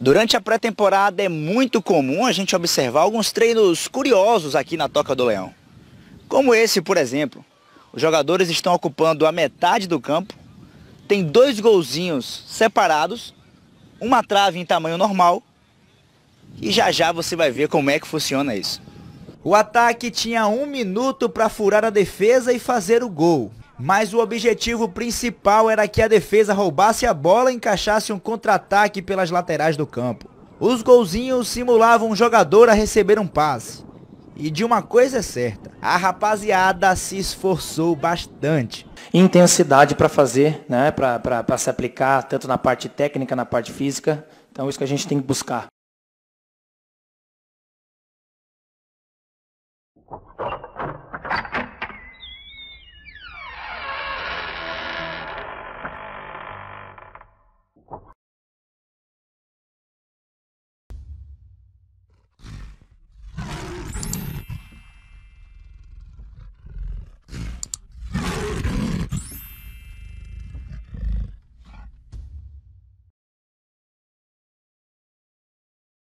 Durante a pré-temporada é muito comum a gente observar alguns treinos curiosos aqui na Toca do Leão. Como esse, por exemplo. Os jogadores estão ocupando a metade do campo, tem dois golzinhos separados, uma trave em tamanho normal e já já você vai ver como é que funciona isso. O ataque tinha um minuto para furar a defesa e fazer o gol mas o objetivo principal era que a defesa roubasse a bola e encaixasse um contra-ataque pelas laterais do campo. Os golzinhos simulavam um jogador a receber um passe. E de uma coisa é certa, a rapaziada se esforçou bastante. Intensidade para fazer, né, para se aplicar tanto na parte técnica, na parte física. Então isso que a gente tem que buscar.